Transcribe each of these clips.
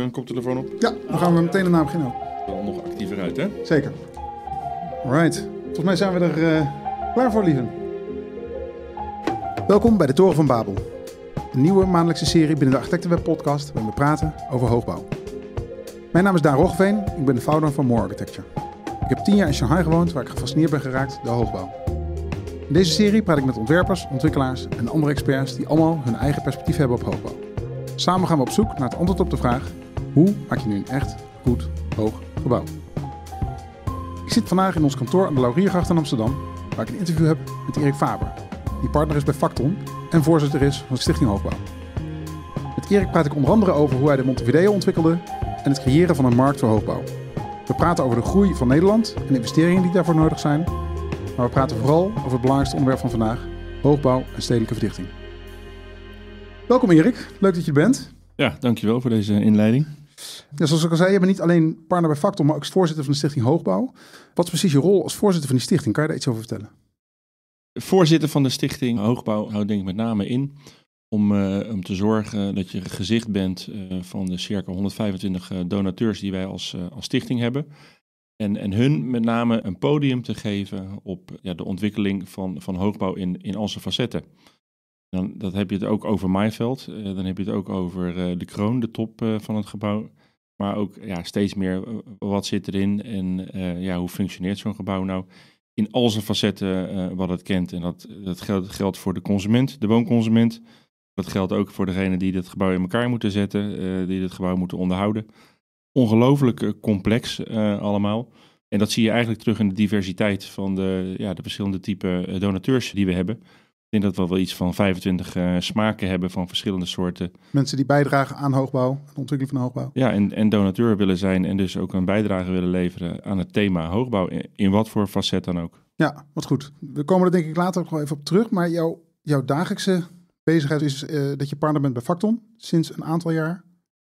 een koptelefoon op? Ja, dan gaan we meteen naar beginnen. Wel nog actiever uit, hè? Zeker. Alright. Volgens mij zijn we er eh, klaar voor, lieven. Welkom bij de Toren van Babel. Een nieuwe maandelijkse serie binnen de Architectenweb podcast waarin we praten over hoogbouw. Mijn naam is Daan Rogveen, ik ben de founder van More Architecture. Ik heb tien jaar in Shanghai gewoond waar ik gefascineerd ben geraakt door hoogbouw. In deze serie praat ik met ontwerpers, ontwikkelaars en andere experts die allemaal hun eigen perspectief hebben op hoogbouw. Samen gaan we op zoek naar het antwoord op de vraag: hoe maak je nu een echt goed hoog gebouw? Ik zit vandaag in ons kantoor aan de Lauriergracht in Amsterdam, waar ik een interview heb met Erik Faber, die partner is bij Facton en voorzitter is van Stichting Hoogbouw. Met Erik praat ik onder andere over hoe hij de Montevideo ontwikkelde en het creëren van een markt voor hoogbouw. We praten over de groei van Nederland en de investeringen die daarvoor nodig zijn, maar we praten vooral over het belangrijkste onderwerp van vandaag: hoogbouw en stedelijke verdichting. Welkom Erik, leuk dat je er bent. Ja, dankjewel voor deze inleiding. Ja, zoals ik al zei, je bent niet alleen partner bij Factor, maar ook voorzitter van de Stichting Hoogbouw. Wat is precies je rol als voorzitter van die stichting? Kan je daar iets over vertellen? Voorzitter van de Stichting Hoogbouw houdt denk ik met name in om, eh, om te zorgen dat je gezicht bent eh, van de circa 125 eh, donateurs die wij als, als stichting hebben. En, en hun met name een podium te geven op ja, de ontwikkeling van, van hoogbouw in, in al zijn facetten. Dan dat heb je het ook over Maaiveld. Eh, dan heb je het ook over eh, de kroon, de top eh, van het gebouw. Maar ook ja, steeds meer wat zit erin en ja, hoe functioneert zo'n gebouw nou? in al zijn facetten wat het kent. En dat, dat geldt, geldt voor de consument, de woonconsument. Dat geldt ook voor degene die dat gebouw in elkaar moeten zetten, die het gebouw moeten onderhouden. Ongelooflijk complex allemaal. En dat zie je eigenlijk terug in de diversiteit van de, ja, de verschillende type donateurs die we hebben. Ik denk dat we wel iets van 25 eh, smaken hebben van verschillende soorten. Mensen die bijdragen aan hoogbouw, de ontwikkeling van hoogbouw. Ja, en, en donateur willen zijn en dus ook een bijdrage willen leveren aan het thema hoogbouw. In, wat voor facet dan ook. Ja, wat goed. We komen er denk ik later ook nog even op terug. Maar jouw, jouw dagelijkse bezigheid is eh, dat je partner bent bij Facton sinds een aantal jaar.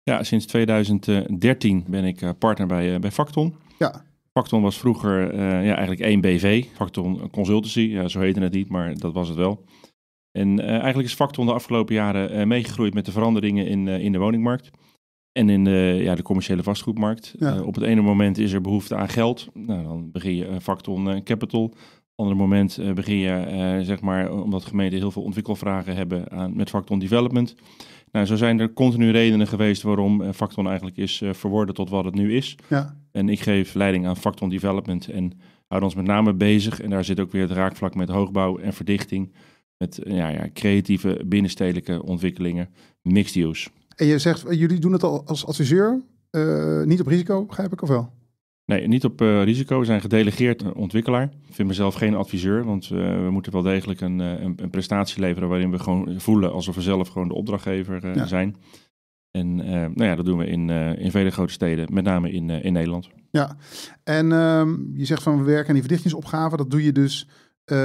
Ja, sinds 2013 ben ik eh, partner bij, uh, bij Facton. Ja, Facton was vroeger eh, ja, eigenlijk één BV, Facton Consultancy, ja, zo heette het niet, maar dat was het wel. En eh, eigenlijk is Facton de afgelopen jaren eh, meegegroeid met de veranderingen in, in de woningmarkt. En in de, ja, de commerciële vastgoedmarkt. op het ene moment is er behoefte aan geld. Nou, dan begin je Facton Capital. Op het andere moment begin je, zeg maar, omdat gemeenten heel veel ontwikkelvragen hebben aan, met Facton Development. Nou, zo zijn er continu redenen geweest waarom eh, Facton eigenlijk is eh, verworden tot wat het nu is. Ja. En ik geef leiding aan Facton Development en houden ons met name bezig. En daar zit ook weer het raakvlak met hoogbouw en verdichting. Met eh, ja, ja, creatieve binnenstedelijke ontwikkelingen, mixed use. En je zegt, jullie doen het al als adviseur, niet op risico, begrijp ik of wel? Nee, niet op eh, risico. We zijn gedelegeerd ontwikkelaar. Ik vind mezelf geen adviseur, want eh, we moeten wel degelijk eh, een, een, prestatie leveren waarin we gewoon voelen alsof we zelf gewoon de opdrachtgever zijn. En nou ja, dat doen we in, in vele grote steden, met name in, in Nederland. Ja, en ehm, je zegt van we werken aan die verdichtingsopgave. Dat doe je dus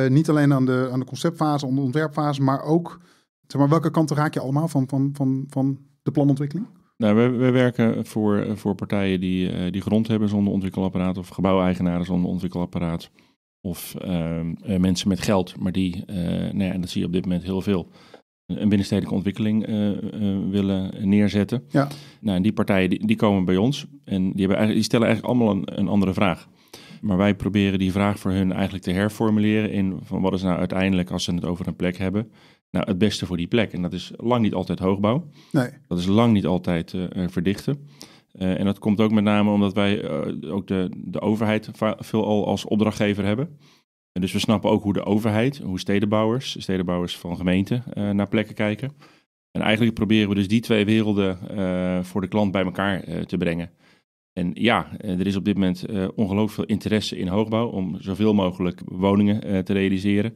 niet alleen aan de, aan de conceptfase, aan de ontwerpfase, maar ook, zeg maar, welke kanten raak je allemaal van, van, van, van de planontwikkeling? Nou, we, we werken voor, voor partijen die, eh, die grond hebben zonder ontwikkelapparaat of gebouweigenaren zonder ontwikkelapparaat. Of ehm, eh, mensen met geld, maar die, uh, nou ja, en dat zie je op dit moment heel veel, een binnenstedelijke ontwikkeling willen neerzetten. Ja. Nou, en die partijen die, die komen bij ons en die, hebben eigenlijk, die stellen eigenlijk allemaal een, een, andere vraag. Maar wij proberen die vraag voor hun eigenlijk te herformuleren in van wat is nou uiteindelijk als ze het over een plek hebben nou, het beste voor die plek. En dat is lang niet altijd hoogbouw. Nee. Dat is lang niet altijd eh, eh, verdichten. Eh, en dat komt ook met name omdat wij ook de, de overheid veelal als opdrachtgever hebben. En dus we snappen ook hoe de overheid, hoe stedenbouwers, stedenbouwers van gemeenten naar plekken kijken. En eigenlijk proberen we dus die twee werelden voor de klant bij elkaar te brengen. En ja, er is op dit moment ongelooflijk veel interesse in hoogbouw om zoveel mogelijk woningen te realiseren.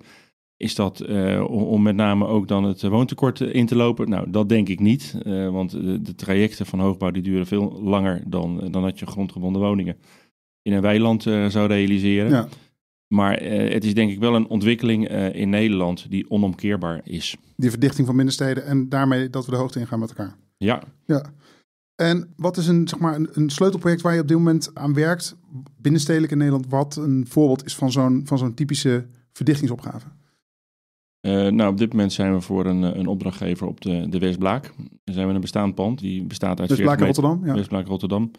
Is dat eh, om met name ook dan het woontekort eh, in te lopen? Nou, dat denk ik niet. Eh, want de, trajecten van hoogbouw die duren veel langer dan, dan dat je grondgebonden woningen in een weiland zou realiseren. Ja. Maar het is denk ik wel een ontwikkeling in Nederland die onomkeerbaar is. Die verdichting van binnensteden en daarmee dat we de hoogte ingaan met elkaar. Ja. ja. En wat is een, zeg maar, een, een, sleutelproject waar je op dit moment aan werkt, binnenstedelijk in Nederland, wat een voorbeeld is van zo'n, van zo'n typische verdichtingsopgave? Eh, nou, op dit moment zijn we voor een, eh, een opdrachtgever op de, de Westblaak. Dan zijn we een bestaand pand, die bestaat uit... Westblaak Rotterdam, ja. Westblaak Rotterdam.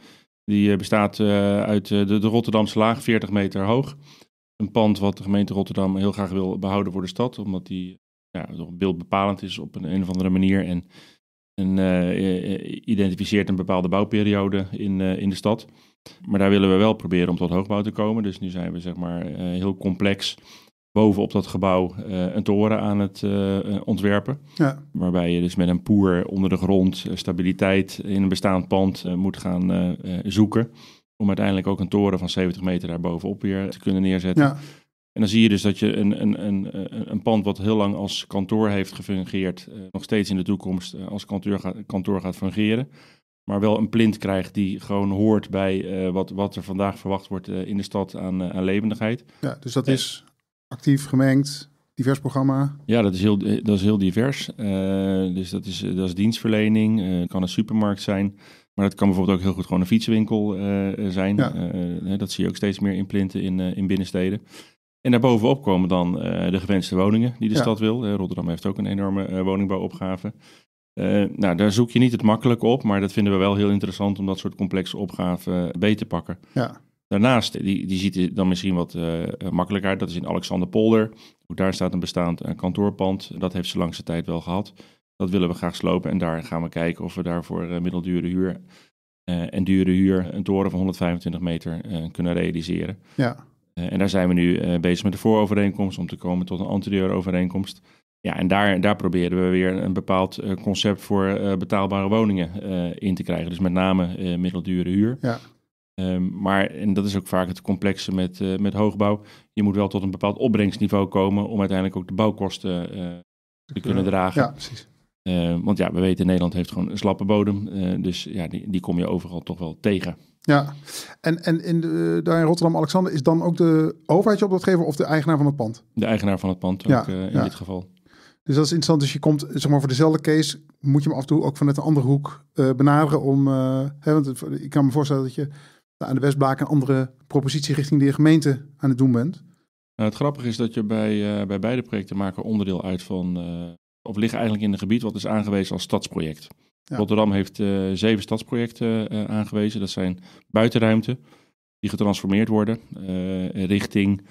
Die eh, bestaat uit de, de Rotterdamse laag, 40 meter hoog. Een pand wat de gemeente Rotterdam heel graag wil behouden voor de stad, omdat die ja, beeldbepalend is op een, een of andere manier. En, identificeert een bepaalde bouwperiode in, in de stad. Maar daar willen we wel proberen om tot hoogbouw te komen. Dus nu zijn we zeg maar heel complex bovenop dat gebouw eh, een toren aan het eh, eh, ontwerpen. Ja. Waarbij je dus met een poer onder de grond stabiliteit in een bestaand pand moet gaan zoeken. Om uiteindelijk ook een toren van 70 meter daarbovenop weer te kunnen neerzetten. Ja. En dan zie je dus dat je een, een, een, een pand wat heel lang als kantoor heeft gefungeerd, nog steeds in de toekomst als kantoor, gaat, kantoor gaat fungeren. Maar wel een plint krijgt die gewoon hoort bij wat, wat er vandaag verwacht wordt in de stad aan, aan levendigheid. Ja, dus dat is actief, gemengd, divers programma? Ja, dat is heel, eh, dat is heel divers. Eh, dus dat is, dat is dienstverlening, uh, kan een supermarkt zijn. Maar dat kan bijvoorbeeld ook heel goed gewoon een fietsenwinkel zijn. dat zie je ook steeds meer inplinten in, in binnensteden. En daarbovenop komen dan de gewenste woningen die de stad wil. Rotterdam heeft ook een enorme woningbouwopgave. nou, daar zoek je niet het makkelijk op, maar dat vinden we wel heel interessant om dat soort complexe opgaven beter te pakken. Ja. Daarnaast, die, die ziet dan misschien wat uh, makkelijker uit, dat is in Alexander Polder. Ook daar staat een bestaand eh, kantoorpand. Dat heeft ze langste tijd wel gehad. Dat willen we graag slopen en daar gaan we kijken of we daarvoor uh, eh, middeldure huur en dure huur een toren van 125 meter kunnen realiseren. Ja. en daar zijn we nu bezig met de voorovereenkomst om te komen tot een anterieure overeenkomst. Ja, en daar, daar proberen we weer een bepaald concept voor betaalbare woningen in te krijgen. Dus met name middeldure huur. Ja. Ehm, maar, en dat is ook vaak het complexe met, eh, met hoogbouw, je moet wel tot een bepaald opbrengstniveau komen om uiteindelijk ook de bouwkosten eh, te kunnen dragen. Ja, precies. Ehm, want ja, we weten Nederland heeft gewoon een slappe bodem, eh, dus ja, die, die kom je overal toch wel tegen. Ja, en, en in de, daar in Rotterdam-Alexander is dan ook de overheid op dat of de eigenaar van het pand? De eigenaar van het pand, ook ja, in dit geval. Dus dat is interessant. Dus je komt, zeg maar, voor dezelfde case moet je me af en toe ook vanuit een andere hoek benaderen om... hè, want ik kan me voorstellen dat je nou, aan de Westbaak een andere propositie richting de gemeente aan het doen bent. Nou, het grappige is dat je bij, eh, bij beide projecten maken onderdeel uit van, eh, of liggen eigenlijk in een gebied wat is aangewezen als stadsproject. Rotterdam heeft eh, zeven stadsprojecten aangewezen. Dat zijn buitenruimte die getransformeerd worden richting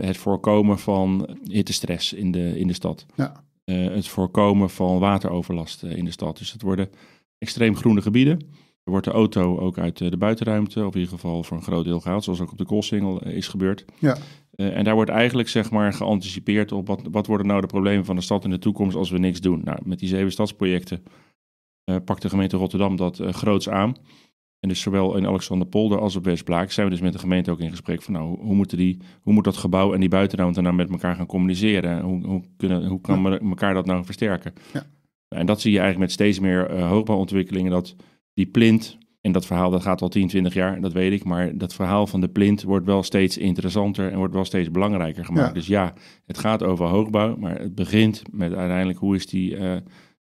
het voorkomen van hittestress in de, in de stad. Ja. het voorkomen van wateroverlast in de stad. Dus het worden extreem groene gebieden wordt de auto ook uit eh, de buitenruimte, of in ieder geval voor een groot deel gehaald, zoals ook op de Koolsingel eh, is gebeurd. Ja. Eh, en daar wordt eigenlijk zeg maar, geanticipeerd op wat, wat worden nou de problemen van de stad in de toekomst als we niks doen. Nou, met die zeven stadsprojecten pakt de gemeente Rotterdam dat groots aan. En dus zowel in Alexanderpolder als op Westblaak zijn we dus met de gemeente ook in gesprek van nou, hoe, moeten die, hoe moet dat gebouw en die buitenruimte nou met elkaar gaan communiceren? Hoe, hoe, kunnen, hoe kan ja. elkaar dat nou versterken? Ja. En dat zie je eigenlijk met steeds meer hoogbouwontwikkelingen dat die plint, en dat verhaal dat gaat al 10, 20 jaar, dat weet ik. Maar dat verhaal van de plint wordt wel steeds interessanter en wordt wel steeds belangrijker gemaakt. Dus ja, het gaat over hoogbouw, maar het begint met uiteindelijk hoe is die eh,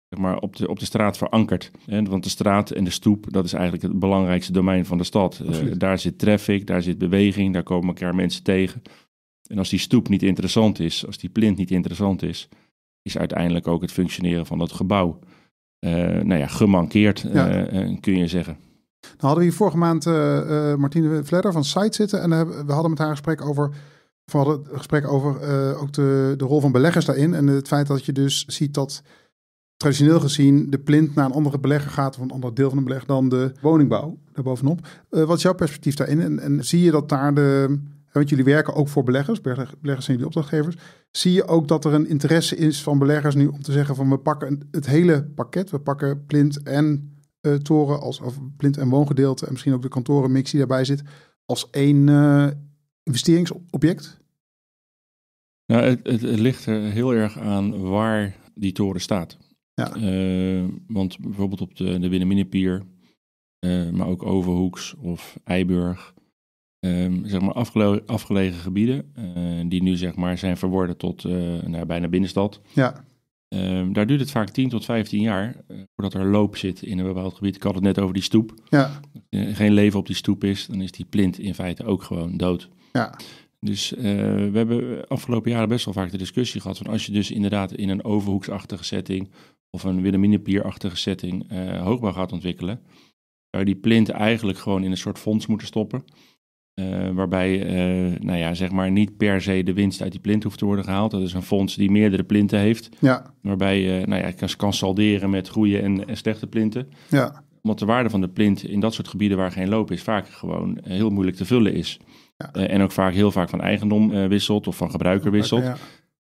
zeg maar op, de, op de straat verankerd. En, want de straat en de stoep, dat is eigenlijk het belangrijkste domein van de stad. Eh, daar zit traffic, daar zit beweging, daar komen elkaar mensen tegen. En als die stoep niet interessant is, als die plint niet interessant is, is uiteindelijk ook het functioneren van dat gebouw eh, nou ja, gemankeerd, eh, eh, kun je zeggen. Nou hadden we hier vorige maand Martine Vledder van Site zitten. En we hadden met haar een gesprek over we hadden een gesprek over ook de, de rol van beleggers daarin. En het feit dat je dus ziet dat traditioneel gezien de plint naar een andere belegger gaat, of een ander deel van de belegger dan de woningbouw daarbovenop. Uh, wat is jouw perspectief daarin? En, en zie je dat daar de want jullie werken ook voor beleggers, beleggers zijn jullie opdrachtgevers. Zie je ook dat er een interesse is van beleggers nu om te zeggen van we pakken het hele pakket, we pakken plint en eh, toren, als, of plint en woongedeelte en misschien ook de kantorenmix die daarbij zit, als één eh, investeringsobject? Nou, het, het, ligt er heel erg aan waar die toren staat. Ja. Eh, want bijvoorbeeld op de, de Pier, maar ook Overhoeks of Eiburg, Ehm, zeg maar afgelegen gebieden, eh, die nu zeg maar zijn verworden tot eh, naar nou, bijna binnenstad. Ja. Ehm, daar duurt het vaak 10 tot 15 jaar eh, voordat er loop zit in een bepaald gebied. Ik had het net over die stoep. Ja. geen leven op die stoep is, dan is die plint in feite ook gewoon dood. Ja. Dus we hebben afgelopen jaren best wel vaak de discussie gehad van als je dus inderdaad in een overhoeksachtige setting of een Willeminepier-achtige setting hoogbouw gaat ontwikkelen, zou je die plint eigenlijk gewoon in een soort fonds moeten stoppen. Eh, waarbij eh, nou ja, zeg maar niet per se de winst uit die plint hoeft te worden gehaald. Dat is een fonds die meerdere plinten heeft. Ja. Waarbij je eh, nou ja, kan, salderen met goede en, en slechte plinten. Ja. Omdat de waarde van de plint in dat soort gebieden waar geen loop is, vaak gewoon heel moeilijk te vullen is. Ja. en ook vaak heel vaak van eigendom wisselt of van gebruiker wisselt.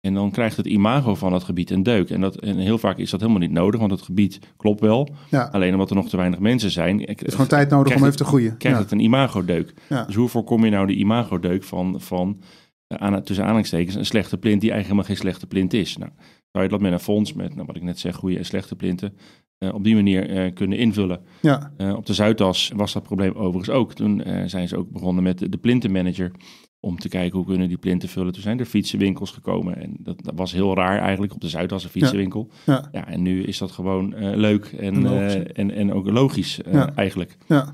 En dan krijgt het imago van dat gebied een deuk. En, dat, en heel vaak is dat helemaal niet nodig, want het gebied klopt wel. Alleen omdat er nog te weinig mensen zijn. Eh, het is gewoon tijd nodig om even te groeien. Krijgt ja. het een imagodeuk. Ja. Dus hoe voorkom je nou de imagodeuk van, van eh, aan, tussen aanhalingstekens, een slechte plint die eigenlijk helemaal geen slechte plint is? Nou, zou je dat met een fonds, met nou, wat ik net zeg, goede en slechte plinten, eh, op die manier kunnen invullen. Ja. op de Zuidas was dat probleem overigens ook. Toen zijn ze ook begonnen met de, de plintenmanager om te kijken hoe kunnen die plinten vullen. Toen zijn er fietsenwinkels gekomen en dat, dat was heel raar eigenlijk op de Zuidas een fietsenwinkel. Ja, ja. en nu is dat gewoon eh, leuk en, en, eh, en, en, ook logisch eh, ja. eigenlijk. Ja.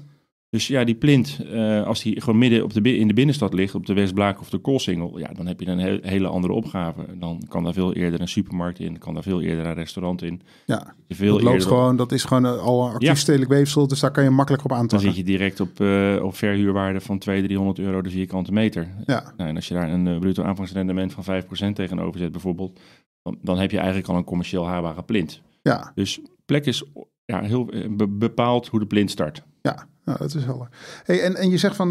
Dus ja, die plint, eh, als die gewoon midden op de, in de binnenstad ligt, op de Westblaak of de Koolsingel, ja, dan heb je een hele andere opgave. Dan kan daar veel eerder een supermarkt in, kan daar veel eerder een restaurant in. Ja, veel dat, loopt gewoon, dat is gewoon eh, al een actief stedelijk weefsel, dus daar kan je makkelijk op aantrekken. Dan zit je direct op, eh, op verhuurwaarde van 200, 300 euro de vierkante meter. Ja. Nou, en als je daar een bruto aanvangsrendement van 5% tegenover zet bijvoorbeeld, dan, dan heb je eigenlijk al een commercieel haarbare plint. Ja. Dus plek is ja, heel bepaald hoe de plint start. Ja, nou, dat is helder. Hey, en, en je zegt van,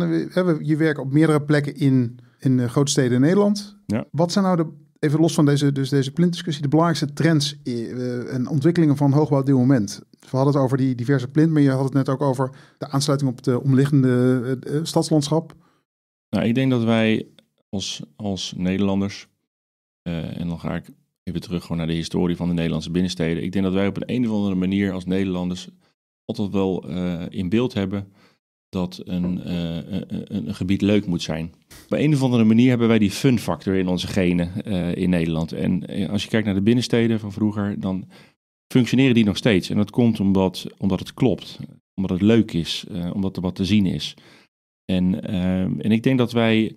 je werkt op meerdere plekken in, in de eh, grote steden in Nederland. Ja. Wat zijn nou de, even los van deze, dus deze plintdiscussie, de belangrijkste trends eh, en ontwikkelingen van hoogbouw op dit moment? We hadden het over die diverse plint, maar je had het net ook over de aansluiting op het eh, omliggende stadslandschap. Nou, ik denk dat wij als, als Nederlanders, en dan ga ik even terug gewoon naar de historie van de Nederlandse binnensteden. Ik denk dat wij op een, een of andere manier als Nederlanders altijd wel eh, in beeld hebben dat eh, een, een, een, gebied leuk moet zijn. Op een of andere manier hebben wij die fun factor in onze genen eh, in Nederland. En als je kijkt naar de binnensteden van vroeger, dan functioneren die nog steeds. En dat komt omdat, omdat het klopt, omdat het leuk is, omdat er wat te zien is. En, ehm, en ik denk dat wij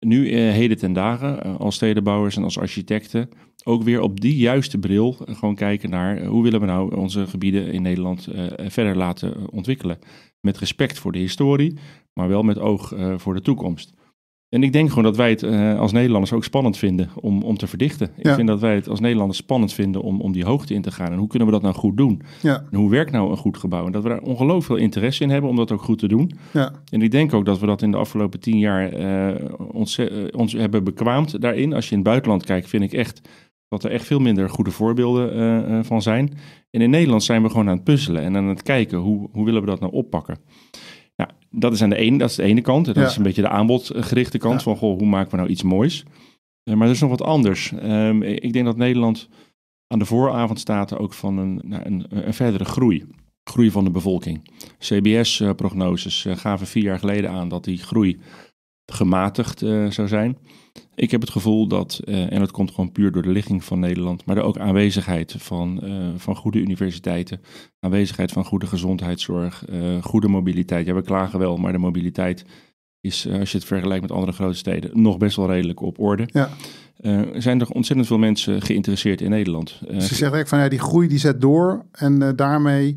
nu eh, heden ten dagen eh, als stedenbouwers en als architecten ook weer op die juiste bril eh, gewoon kijken naar hoe willen we nou onze gebieden in Nederland verder laten ontwikkelen. Met respect voor de historie, maar wel met oog voor de toekomst. En ik denk gewoon dat wij het eh, als Nederlanders ook spannend vinden om, om te verdichten. Ik ja. vind dat wij het als Nederlanders spannend vinden om, om die hoogte in te gaan. En hoe kunnen we dat nou goed doen? Ja. hoe werkt nou een goed gebouw? En dat we daar ongelooflijk veel interesse in hebben om dat ook goed te doen. Ja. En ik denk ook dat we dat in de afgelopen tien jaar eh, eh, ons, hebben bekwaamd daarin. Als je in het buitenland kijkt, vind ik echt dat er echt veel minder goede voorbeelden van zijn. En in Nederland zijn we gewoon aan het puzzelen en aan het kijken hoe, hoe willen we dat nou oppakken dat is aan de ene, dat is de ene kant. Dat is een beetje de aanbodgerichte kant van goh, hoe maken we nou iets moois. Eh, maar er is nog wat anders. Ehm, ik denk dat Nederland aan de vooravond staat ook van een, nou, een, een verdere groei. Groei van de bevolking. CBS-prognoses eh, eh, gaven vier jaar geleden aan dat die groei gematigd zou zijn. Ik heb het gevoel dat, eh, en dat komt gewoon puur door de ligging van Nederland, maar ook aanwezigheid van, eh, van goede universiteiten, aanwezigheid van goede gezondheidszorg, eh, goede mobiliteit. Ja, we klagen wel, maar de mobiliteit is, als je het vergelijkt met andere grote steden, nog best wel redelijk op orde. Ja. er zijn toch ontzettend veel mensen geïnteresseerd in Nederland. Ze zeggen eigenlijk van ja, die groei die zet door en daarmee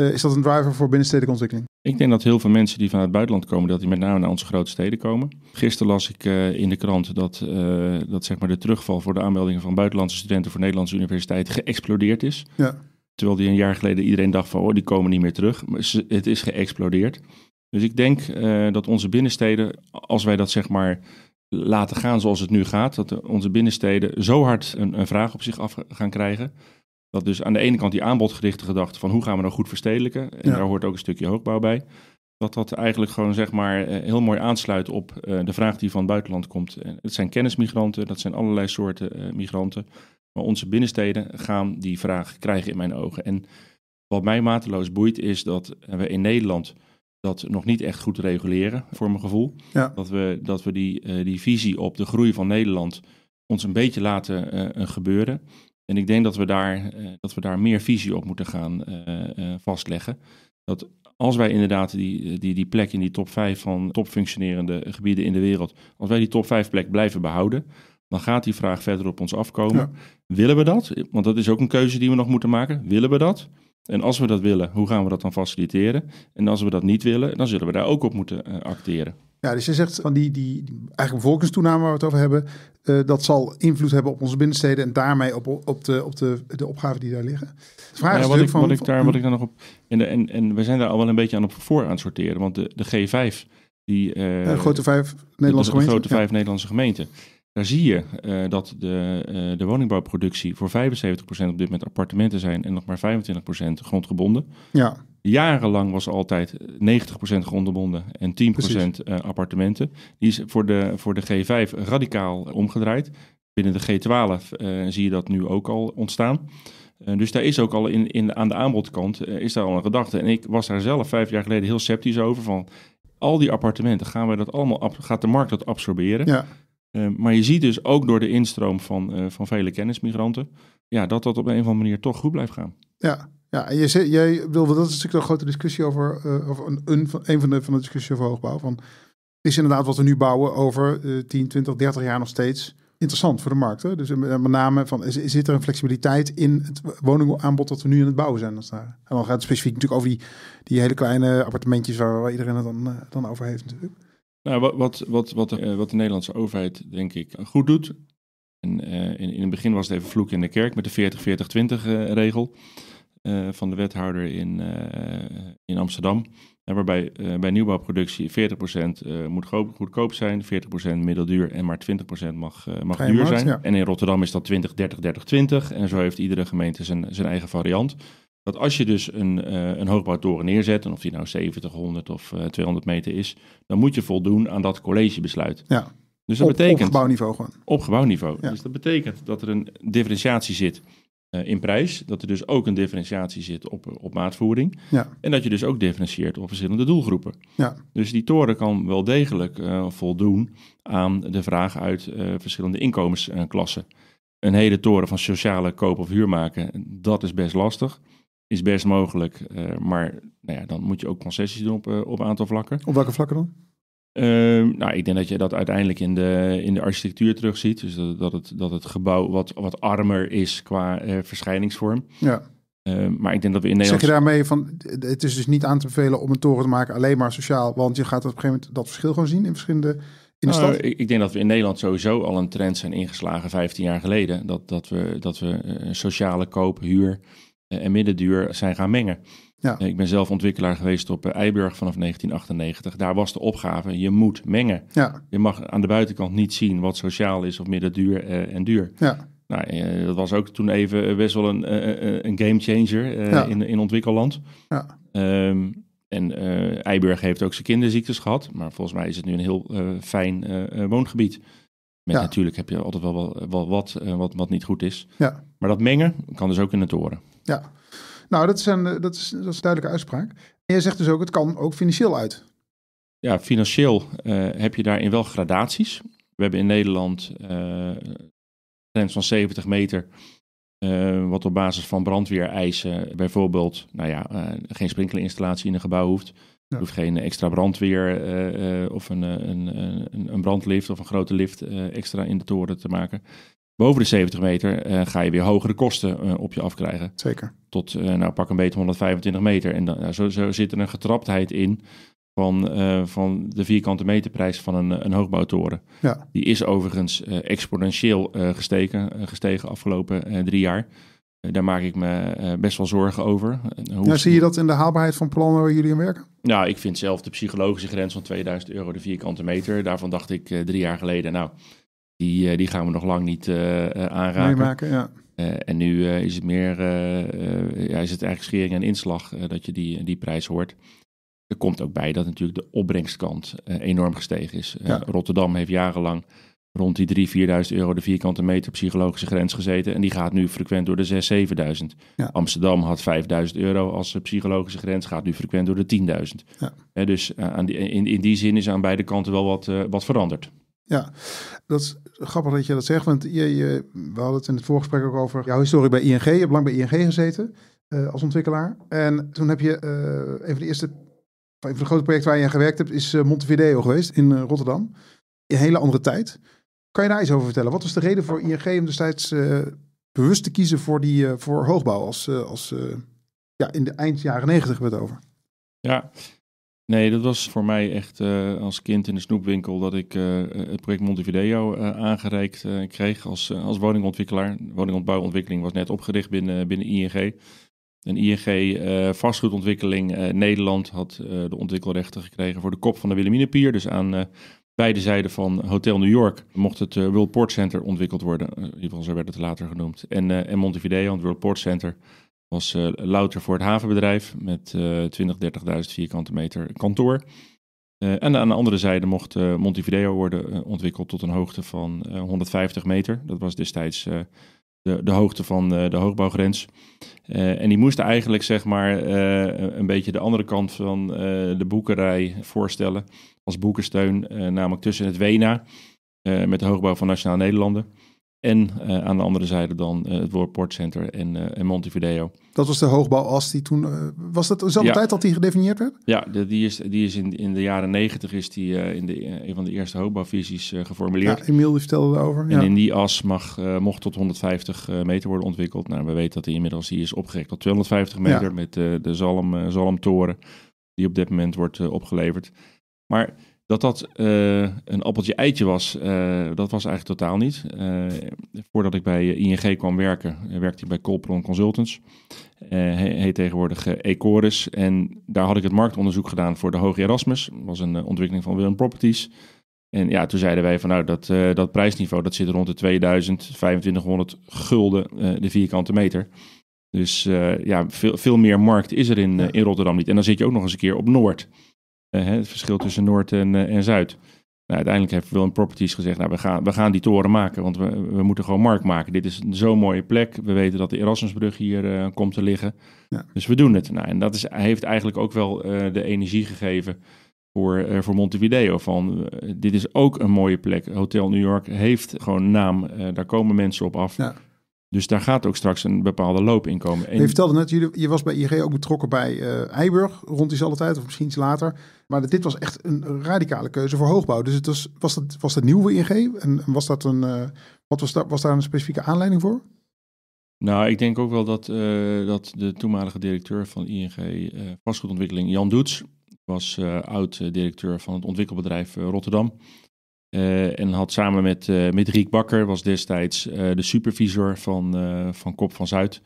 eh, is dat een driver voor binnenstedelijke ontwikkeling? Ik denk dat heel veel mensen die vanuit het buitenland komen, dat die met name naar onze grote steden komen. Gisteren las ik eh, in de krant dat, eh, dat zeg maar de terugval voor de aanmeldingen van buitenlandse studenten voor Nederlandse universiteiten geëxplodeerd is. Ja. Terwijl die een jaar geleden iedereen dacht van, oh, die komen niet meer terug. Maar het is geëxplodeerd. Dus ik denk dat onze binnensteden, als wij dat zeg maar laten gaan zoals het nu gaat, dat onze binnensteden zo hard een, een vraag op zich af gaan krijgen dat dus aan de ene kant die aanbodgerichte gedachte van hoe gaan we nou goed verstedelijken, en daar hoort ook een stukje hoogbouw bij, dat dat eigenlijk gewoon zeg maar eh, heel mooi aansluit op eh, de vraag die van het buitenland komt. Het zijn kennismigranten, dat zijn allerlei soorten eh, migranten, maar onze binnensteden gaan die vraag krijgen in mijn ogen. En wat mij mateloos boeit is dat we in Nederland dat nog niet echt goed reguleren, voor mijn gevoel. Dat we, dat we die, die visie op de groei van Nederland ons een beetje laten gebeuren. En ik denk dat we daar, eh, dat we daar meer visie op moeten gaan eh, eh, vastleggen. Dat als wij inderdaad die, die, die plek in die top 5 van topfunctionerende gebieden in de wereld, als wij die top 5 plek blijven behouden, dan gaat die vraag verder op ons afkomen. Willen we dat? Want dat is ook een keuze die we nog moeten maken. Willen we dat? En als we dat willen, hoe gaan we dat dan faciliteren? En als we dat niet willen, dan zullen we daar ook op moeten eh, acteren. Ja, dus je zegt van die, die, die eigen bevolkingstoename waar we het over hebben, eh, dat zal invloed hebben op onze binnensteden en daarmee op, op, de, op de, de opgaven die daar liggen. vraag nou ja, wat ik, van, ik daar, wat ik daar nog op. En, en, en we zijn daar al wel een beetje aan op voor aan het sorteren, want de, de G5, die. Eh, de grote vijf Nederlandse gemeenten. De, grote Nederlandse gemeenten dan zie je eh, dat de, eh, de woningbouwproductie voor 75% op dit moment appartementen zijn en nog maar 25% grondgebonden. Ja. Jarenlang was altijd 90% grondgebonden en 10% Precies. Eh, appartementen. Die is voor de, voor de G5 radicaal omgedraaid. Binnen de G12 zie je dat nu ook al ontstaan. dus daar is ook al in, in, aan de aanbodkant is daar al een gedachte. En ik was daar zelf vijf jaar geleden heel sceptisch over. Van al die appartementen, gaan we dat allemaal gaat de markt dat absorberen? Ja. Eh, maar je ziet dus ook door de instroom van, eh, van vele kennismigranten, ja, dat dat op een of andere manier toch goed blijft gaan. Ja, ja, en jij, jij wil, dat is natuurlijk een grote discussie over, eh, of een, een, van de, van de discussies over hoogbouw. Van, is inderdaad wat we nu bouwen over uh, 10, 20, 30 jaar nog steeds interessant voor de markt. Hè? Dus met name van, is, zit er een flexibiliteit in het woningaanbod dat we nu in het bouwen zijn? staan. en dan gaat het specifiek natuurlijk over die, die hele kleine appartementjes waar, iedereen het dan, dan over heeft natuurlijk. Nou, wat, wat, wat, eh, wat, de Nederlandse overheid, denk ik, goed doet. En, eh, in, in het begin was het even vloek in de kerk met de 40-40-20 eh, regel van de wethouder in, in Amsterdam. waarbij bij nieuwbouwproductie 40% moet goedkoop zijn, 40% middelduur en maar 20% mag, mag duur zijn. En in Rotterdam is dat 20, 30, 30, 20. En zo heeft iedere gemeente zijn, zijn eigen variant. Dat als je dus een, uh, een hoogbouwtoren neerzet, en of die nou 70, 100 of 200 eh, meter is, dan moet je voldoen aan dat collegebesluit. Ja. Dus dat op, betekent, op gebouwniveau gewoon. Op gebouwniveau. Ja. Dus dat betekent dat er een differentiatie zit eh, in prijs. Dat er dus ook een differentiatie zit op, op maatvoering. Ja. En dat je dus ook differentieert op verschillende doelgroepen. Ja. Dus die toren kan wel degelijk voldoen aan de vraag uit verschillende inkomensklassen. een hele toren van sociale koop of huur maken, dat is best lastig is best mogelijk. Eh, maar nou ja, dan moet je ook concessies doen op, eh, op aantal vlakken. Op welke vlakken dan? Ehm, nou, ik denk dat je dat uiteindelijk in de, in de architectuur terugziet. Dus dat, dat, het, dat het gebouw wat, wat armer is qua eh, verschijningsvorm. Ja. Ehm, maar ik denk dat we in Nederland... Zeg je daarmee van, het is dus niet aan te bevelen om een toren te maken alleen maar sociaal. Want je gaat op een gegeven moment dat verschil gewoon zien in verschillende... In de nou, stad? Ik, ik, denk dat we in Nederland sowieso al een trend zijn ingeslagen 15 jaar geleden. Dat, dat, we, dat we sociale koop, huur eh, en middenduur zijn gaan mengen. Ja. Ik ben zelf ontwikkelaar geweest op eh, Eiburg vanaf 1998. Daar was de opgave, je moet mengen. Ja. Je mag aan de buitenkant niet zien wat sociaal is of middenduur eh, en duur. Ja. Nou, dat was ook toen even best wel een, een game changer in, in ontwikkelland. Ja. Ehm, en uh, Eiburg heeft ook zijn kinderziektes gehad. Maar volgens mij is het nu een heel fijn woongebied. Met natuurlijk heb je altijd wel, wel, wat, wat, wat niet goed is. Ja. Maar dat mengen kan dus ook in de toren. Ja, nou dat is een, eh, dat is, dat is duidelijke uitspraak. En je zegt dus ook, het kan ook financieel uit. Ja, financieel eh, heb je daarin wel gradaties. We hebben in Nederland eh, een grens van 70 meter wat op basis van brandweereisen bijvoorbeeld, nou ja, geen sprinklerinstallatie in een gebouw hoeft. Ja. hoeft geen extra brandweer of een, een, een, een, brandlift of een grote lift extra in de toren te maken. Boven de 70 meter eh, ga je weer hogere kosten eh, op je afkrijgen. Zeker. Tot, eh, nou pak een beetje 125 meter. En dan, zo, zo, zit er een getraptheid in van, van de vierkante meterprijs van een, een hoogbouwtoren. Ja. Die is overigens exponentieel gestegen, gestegen afgelopen drie jaar. Daar maak ik me best wel zorgen over. Hoe zie je dat in de haalbaarheid van plannen waar jullie aan werken? Nou, ik vind zelf de psychologische grens van 2000 euro de vierkante meter. Daarvan dacht ik drie jaar geleden, nou, die, eh, die gaan we nog lang niet eh, eh, aanraken. en nu is het meer, ja, is het eigenlijk schering en inslag dat je die, die prijs hoort. Er komt ook bij dat natuurlijk de opbrengstkant enorm gestegen is. Rotterdam heeft jarenlang rond die 3.000, 4.000 euro de vierkante meter psychologische grens gezeten. En die gaat nu frequent door de 6.000, 7.000. Amsterdam had 5.000 euro als psychologische grens, gaat nu frequent door de 10.000. Dus aan die, in, in die zin is aan beide kanten wel wat, wat veranderd. Ja, dat is grappig dat je dat zegt, want je, je, we hadden het in het voorgesprek ook over jouw historie bij ING. Je hebt lang bij ING gezeten eh, als ontwikkelaar. En toen heb je uh, een van de eerste, een van de grote projecten waar je aan gewerkt hebt, is eh, Montevideo geweest in Rotterdam. In een hele andere tijd. Kan je daar iets over vertellen? Wat was de reden voor ING om destijds uh, bewust te kiezen voor, die, voor hoogbouw als, als ja, in de eind jaren negentig over? Ja, Nee, dat was voor mij echt eh, als kind in de snoepwinkel dat ik eh, het project Montevideo uh, aangereikt kreeg als, als woningontwikkelaar. Woningontbouwontwikkeling was net opgericht binnen, binnen ING. En ING vastgoedontwikkeling Nederland had de ontwikkelrechten gekregen voor de kop van de Wilhelminapier. Dus aan beide zijden van Hotel New York mocht het World Port Center ontwikkeld worden. in ieder geval zo werd het later genoemd. En, en Montevideo, het World Port Center was eh, louter voor het havenbedrijf met uh, 20.000, 30.000 vierkante meter kantoor. Eh, en aan de andere zijde mocht eh, Montevideo worden ontwikkeld tot een hoogte van 150 meter. Dat was destijds de, de, hoogte van de hoogbouwgrens. en die moesten eigenlijk zeg maar een beetje de andere kant van de boekerij voorstellen als boekensteun, namelijk tussen het Wena met de hoogbouw van Nationaal Nederlanden. En eh, aan de andere zijde dan eh, het World Port Center en, eh, Montevideo. Dat was de hoogbouwas die toen... was dat dezelfde tijd dat die gedefinieerd werd? Ja, die is, die is in, in de jaren negentig is die in de, een van de eerste hoogbouwvisies geformuleerd. Ja, die vertelde erover. En in die as mag, mocht tot 150 meter worden ontwikkeld. Nou, we weten dat die inmiddels die is opgerekt tot 250 meter met de Zalm, Zalmtoren. Die op dit moment wordt opgeleverd. Maar dat dat eh, een appeltje eitje was, eh, dat was eigenlijk totaal niet. Eh, voordat ik bij ING kwam werken, werkte ik bij Colpron Consultants. heet tegenwoordig Ecoris. En daar had ik het marktonderzoek gedaan voor de Hoge Erasmus. Dat was een ontwikkeling van Willem Properties. En ja, toen zeiden wij van nou, dat, dat prijsniveau dat zit rond de 2000, 2500 gulden de vierkante meter. Dus ja, veel, veel meer markt is er in, in Rotterdam niet. En dan zit je ook nog eens een keer op Noord. Eh, het verschil tussen Noord en, eh, en Zuid. Nou, uiteindelijk heeft Willem Properties gezegd, nou, we, gaan, we gaan die toren maken, want we, we moeten gewoon markt maken. Dit is zo'n mooie plek. We weten dat de Erasmusbrug hier eh, komt te liggen. Ja. Dus we doen het. Nou, en dat is, heeft eigenlijk ook wel de energie gegeven voor, voor Montevideo. Van, dit is ook een mooie plek. Hotel New York heeft gewoon naam. daar komen mensen op af. Ja. Dus daar gaat ook straks een bepaalde loop in komen. Je vertelde net, jullie, je was bij ing ook betrokken bij uh, Eiburg rond diezelfde tijd, of misschien iets later. Maar dit was echt een radicale keuze voor hoogbouw. Dus het was, was, dat, was dat nieuw voor IG? En, was, dat een, eh, wat was, daar, was daar een specifieke aanleiding voor? Nou, ik denk ook wel dat, eh, dat de toenmalige directeur van ING vastgoedontwikkeling, Jan Doets, was oud-directeur van het ontwikkelbedrijf Rotterdam. Eh, en had samen met, eh, met Riek Bakker, was destijds eh, de supervisor van, van Kop van Zuid,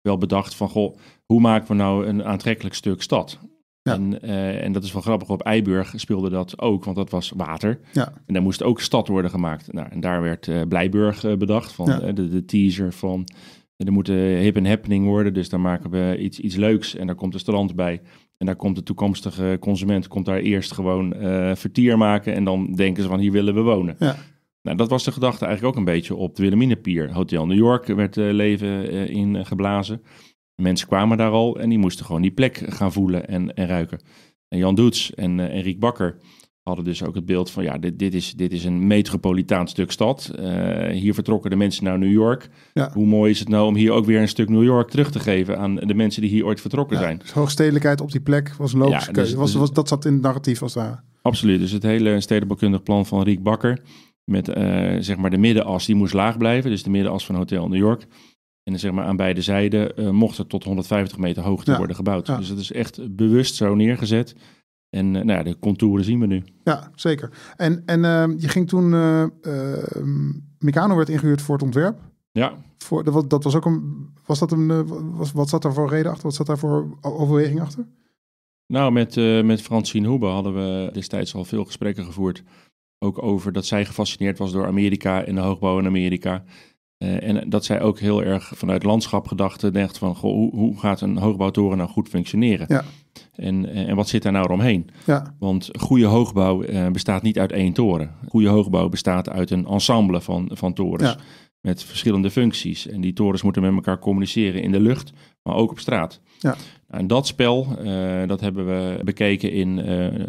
wel bedacht van, goh, hoe maken we nou een aantrekkelijk stuk stad? En, en dat is wel grappig, op Eiburg speelde dat ook, want dat was water. Ja. En daar moest ook stad worden gemaakt. Nou, en daar werd Blijburg bedacht, van de, de teaser van er moet hip en happening worden, dus dan maken we iets, iets leuks en daar komt de strand bij. En daar komt de toekomstige consument komt daar eerst gewoon eh, vertier maken en dan denken ze van hier willen we wonen. Ja. Nou, dat was de gedachte eigenlijk ook een beetje op de Wilhelminapier. Hotel New York werd eh, leven uh, in geblazen. Mensen kwamen daar al en die moesten gewoon die plek gaan voelen en, en ruiken. En Jan Doets en, en Riek Bakker, hadden dus ook het beeld van, ja, dit, dit, is, dit is een metropolitaan stuk stad. Eh, hier vertrokken de mensen naar New York. Hoe mooi is het nou om hier ook weer een stuk New York terug te geven aan de mensen die hier ooit vertrokken ja, zijn. Dus hoogstedelijkheid op die plek was een logische keuze. Dus- dus- was, dat zat in het narratief als daar. Absoluut. Dus het hele stedenbouwkundig plan van Riek Bakker met eh, zeg maar de middenas, die moest laag blijven. Dus de middenas van Hotel New York. En zeg maar aan beide zijden uh, mocht er tot 150 meter hoogte worden gebouwd. Dus dat is echt bewust zo neergezet. En eh, nou ja, de contouren zien we nu. Ja, zeker. En, en ehm, je ging toen... Uh, werd ingehuurd voor het ontwerp. Ja. Voor, dat, dat was ook een... Was dat een eh, was, wat zat daar voor reden achter? Wat zat daar voor overweging achter? Nou, met, met Francine Hoebe hadden we destijds al veel gesprekken gevoerd. Ook over dat zij gefascineerd was door Amerika en de hoogbouw in Amerika. en dat zij ook heel erg vanuit landschapgedachte dacht van... Goh, hoe, hoe gaat een hoogbouwtoren nou goed functioneren? Ja. En, eh, en wat zit daar nou omheen? Ja. Want goede hoogbouw eh, bestaat niet uit één toren. Goede hoogbouw bestaat uit een ensemble van, van torens. Met verschillende functies. En die torens moeten met elkaar communiceren in de lucht, maar ook op straat. Ja. Nou, en dat spel, eh, dat hebben we bekeken in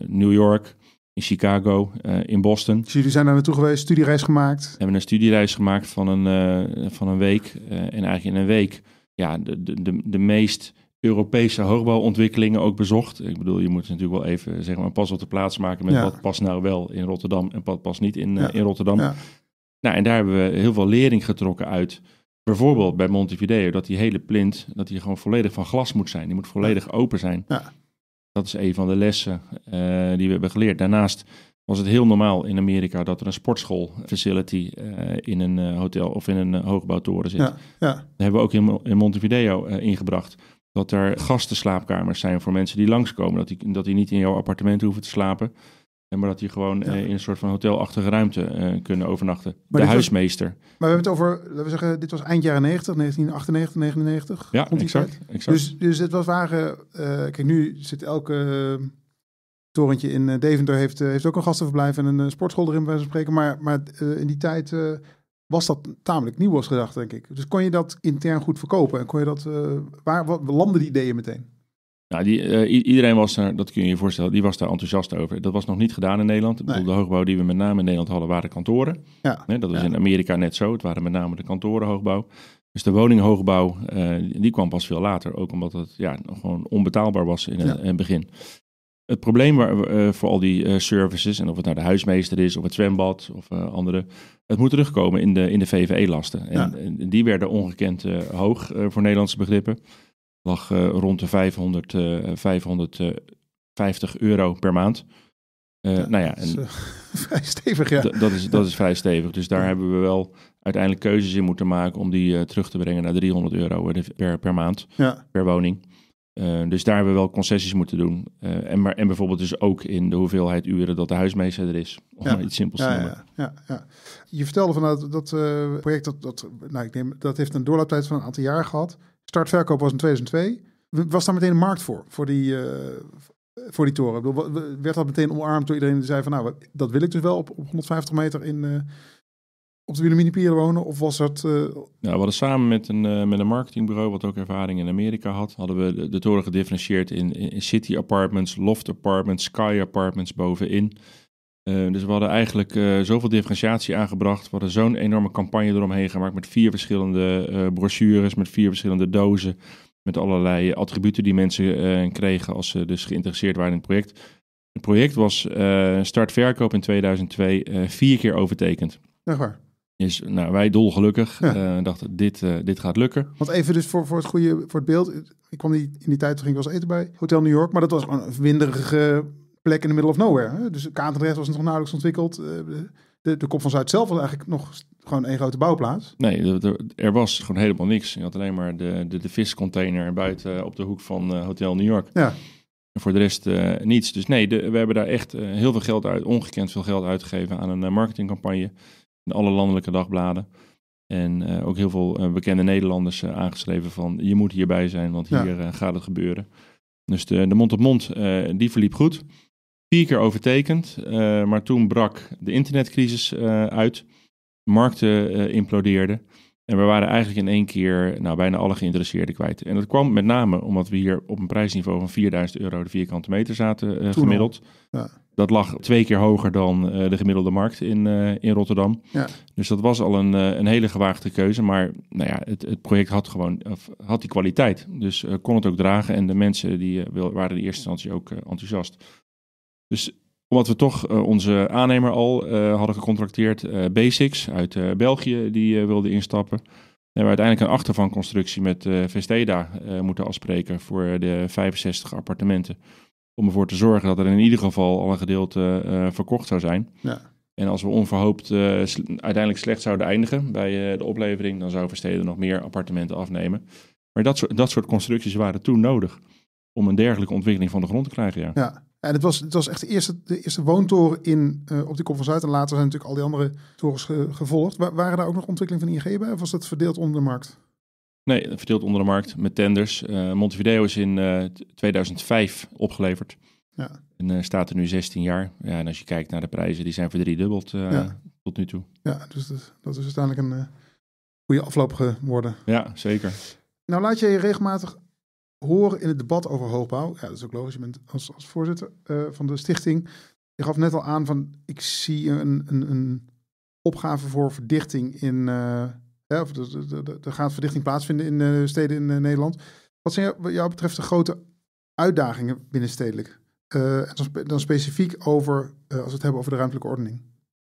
New York, in Chicago, in Boston. Dus jullie zijn daar naartoe geweest, studiereis gemaakt? We hebben een studiereis gemaakt van een, van een week. en eigenlijk in een week ja, de, de, de, de meest Europese hoogbouwontwikkelingen ook bezocht. Ik bedoel, je moet natuurlijk wel even zeg maar, een pas op de plaats maken met wat past nou wel in Rotterdam en wat pas niet in, eh, in Rotterdam. Nou, en daar hebben we heel veel lering getrokken uit. Bijvoorbeeld bij Montevideo, dat die hele plint, dat die gewoon volledig van glas moet zijn. Die moet volledig open zijn. Dat is een van de lessen eh, die we hebben geleerd. Daarnaast was het heel normaal in Amerika dat er een sportschoolfacility uh, eh, in een hotel of in een hoogbouwtoren zit. Ja, Dat hebben we ook in, in Montevideo ingebracht dat er gastenslaapkamers zijn voor mensen die langskomen. Dat die, dat die niet in jouw appartement hoeven te slapen. Eh, maar dat die gewoon eh, in een soort van hotelachtige ruimte eh, kunnen overnachten. de huismeester. maar we hebben het over, laten we zeggen, dit was eind jaren 90, 1998, 99. Ja, exact, exact, Dus, dus het was wagen, kijk nu zit elke torentje in Deventer, heeft, heeft ook een gastenverblijf en een sportschool erin bij spreken. Maar, maar in die tijd was dat tamelijk nieuw was gedacht, denk ik. Dus kon je dat intern goed verkopen en kon je dat, eh, waar wat, landen die ideeën meteen? Nou, die, eh, iedereen was daar, dat kun je je voorstellen, die was daar enthousiast over. Dat was nog niet gedaan in Nederland. de hoogbouw die we met name in Nederland hadden, waren kantoren. Ja. dat was in Amerika net zo. Het waren met name de kantorenhoogbouw. Dus de woninghoogbouw, eh, die kwam pas veel later. Ook omdat het ja, gewoon onbetaalbaar was in, in het begin het probleem waar, uh, voor al die eh, services, en of het nou de huismeester is, of het zwembad of eh, andere, het moet terugkomen in de, in de VVE-lasten. En, en, die werden ongekend hoog voor Nederlandse begrippen. Lag rond de 500, 550 euro per maand. nou ja, en dat is, vrij stevig, ja. Dat is, dat is vrij stevig. Dus daar hebben we wel uiteindelijk keuzes in moeten maken om die terug te brengen naar 300 euro per, per maand, per woning. Eh, dus daar hebben we wel concessies moeten doen. Eh, en, maar, en bijvoorbeeld dus ook in de hoeveelheid uren dat de huismeester er is. Om maar iets simpels ja, te noemen. Ja, ja, Je vertelde vanuit dat eh, project, dat, dat, nou, ik neem, dat heeft een doorlooptijd van een aantal jaar gehad. Startverkoop was in 2002. Was daar meteen een markt voor, voor die, voor die toren? Bedoel, werd dat meteen omarmd door iedereen die zei van... nou, dat wil ik dus wel op, op 150 meter in op de Wilhelminipieren wonen? Of was dat... Eh, nou, we hadden samen met een, eh, met een marketingbureau, wat ook ervaring in Amerika had, hadden we de, toren gedifferentieerd in, in, city apartments, loft apartments, sky apartments bovenin. Eh, dus we hadden eigenlijk zoveel differentiatie aangebracht. We hadden zo'n enorme campagne eromheen gemaakt met vier verschillende brochures, met vier verschillende dozen. Met allerlei attributen die mensen kregen als ze dus geïnteresseerd waren in het project. Het project was startverkoop in 2002 vier keer overtekend. Echt waar? is, nou, wij dolgelukkig ja. Eh, dachten, dit, eh, dit gaat lukken. Want even dus voor, voor het goede, voor het beeld. Ik kwam niet in die tijd, toen ging ik wel eens eten bij Hotel New York. Maar dat was gewoon een winderige plek in de middle of nowhere. Hè? Dus Katendrecht was nog nauwelijks ontwikkeld. Eh, de, de Kop van Zuid zelf was eigenlijk nog gewoon één grote bouwplaats. Nee, er, was gewoon helemaal niks. Je had alleen maar de, de, de viscontainer buiten op de hoek van Hotel New York. Ja. En voor de rest niets. Dus nee, de, we hebben daar echt heel veel geld uit, ongekend veel geld uitgegeven aan een marketingcampagne alle landelijke dagbladen. En eh, ook heel veel eh, bekende Nederlanders eh, aangeschreven van je moet hierbij zijn, want hier gaat het gebeuren. Dus de mond-op-mond, -mond, die verliep goed. Vier keer overtekend, maar toen brak de internetcrisis uit. Markten implodeerden. En we waren eigenlijk in één keer nou, bijna alle geïnteresseerden kwijt. En dat kwam met name omdat we hier op een prijsniveau van 4000 euro de vierkante meter zaten eh, gemiddeld. Ja. Dat lag twee keer hoger dan eh, de gemiddelde markt in, eh, in Rotterdam. Ja. Dus dat was al een, een hele gewaagde keuze. Maar nou ja, het, het project had gewoon had die kwaliteit. Dus kon het ook dragen. En de mensen die, waren in eerste instantie ook enthousiast. Dus omdat we toch eh, onze aannemer al eh, hadden gecontracteerd, eh, Basics uit België, die wilde instappen. En we uiteindelijk een achtervanconstructie met Vesteda moeten afspreken voor de 65 appartementen. Om ervoor te zorgen dat er in ieder geval al een gedeelte verkocht zou zijn. Ja. En als we onverhoopt uiteindelijk slecht zouden eindigen bij de oplevering, dan zou Vesteda nog meer appartementen afnemen. Maar dat soort, dat soort constructies waren toen nodig om een dergelijke ontwikkeling van de grond te krijgen. Ja. ja. En het was, het was echt de eerste, de eerste woontoren in, eh, op die kop van Zuid. En later zijn natuurlijk al die andere torens gevolgd. Wa waren daar ook nog ontwikkeling van ING bij? Of was dat verdeeld onder de markt? Nee, verdeeld onder de markt met tenders. Eh, Montevideo is in 2005 eh, opgeleverd. Ja. En staat er nu 16 jaar. Ja, en als je kijkt naar de prijzen, die zijn verdriedubbeld tot nu toe. Ja, dus dat, dat is uiteindelijk een goede afloop geworden. Ja, zeker. Nou laat je je regelmatig horen in het debat over hoogbouw. Ja, dat is ook logisch. Je bent als, als voorzitter eh, van de stichting. Je gaf net al aan van ik zie een, een, een opgave voor verdichting in. Eh, of er gaat verdichting plaatsvinden in uh, steden in Nederland. Wat zijn jou, wat jou betreft de grote uitdagingen binnen stedelijk? dan, specifiek over, als we het hebben over de ruimtelijke ordening.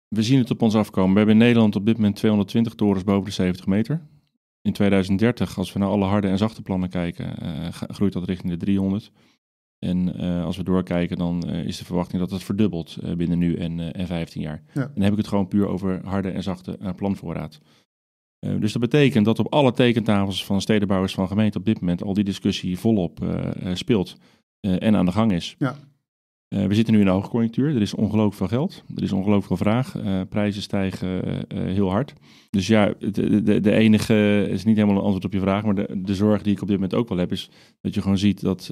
We zien het op ons afkomen. We hebben in Nederland op dit moment 220 torens boven de 70 meter in 2030, als we naar alle harde en zachte plannen kijken, eh, groeit dat richting de 300. En eh, als we doorkijken, dan eh, is de verwachting dat het verdubbelt binnen nu en, en 15 jaar. En dan heb ik het gewoon puur over harde en zachte planvoorraad. dus dat betekent dat op alle tekentafels van stedenbouwers van gemeenten op dit moment al die discussie volop speelt en aan de gang is. Ja. Eh, we zitten nu in een conjunctuur. Er is ongelooflijk veel geld. Er is ongelooflijk veel vraag. Eh, prijzen stijgen eh, heel hard. Dus ja, de, de, de, enige is niet helemaal een antwoord op je vraag. Maar de, zorg die ik op dit moment ook wel heb, is dat je gewoon ziet dat,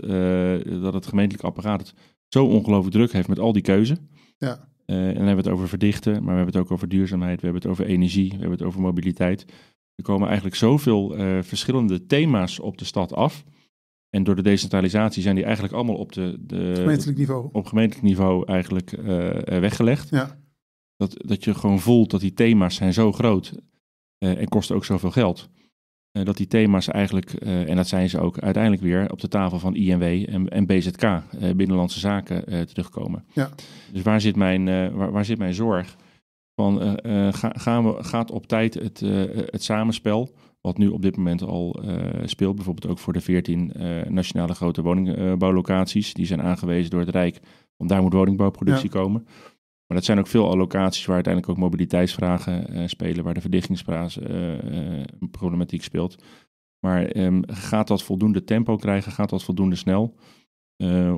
dat het gemeentelijk apparaat het zo ongelooflijk druk heeft met al die keuze. Ja. en dan hebben we het over verdichten, maar we hebben het ook over duurzaamheid, we hebben het over energie, we hebben het over mobiliteit. Er komen eigenlijk zoveel verschillende thema's op de stad af. En door de decentralisatie zijn die eigenlijk allemaal op de, de gemeentelijk niveau. Op gemeentelijk niveau eigenlijk eh, weggelegd. Ja. Dat, dat je gewoon voelt dat die thema's zijn zo groot uh, en kosten ook zoveel geld. Eh, dat die thema's eigenlijk, en dat zijn ze ook uiteindelijk weer op de tafel van INW en, en BZK, Binnenlandse Zaken, terugkomen. Ja. Dus waar zit mijn, waar, waar, zit mijn zorg? Van, gaan we, gaat op tijd het, het samenspel wat nu op dit moment al eh, speelt. Bijvoorbeeld ook voor de 14 eh, nationale grote woningbouwlocaties. Die zijn aangewezen door het Rijk, want daar moet woningbouwproductie komen. Maar dat zijn ook veel locaties waar uiteindelijk ook mobiliteitsvragen eh, spelen, waar de een problematiek speelt. Maar ehm, gaat dat voldoende tempo krijgen? Gaat dat voldoende snel?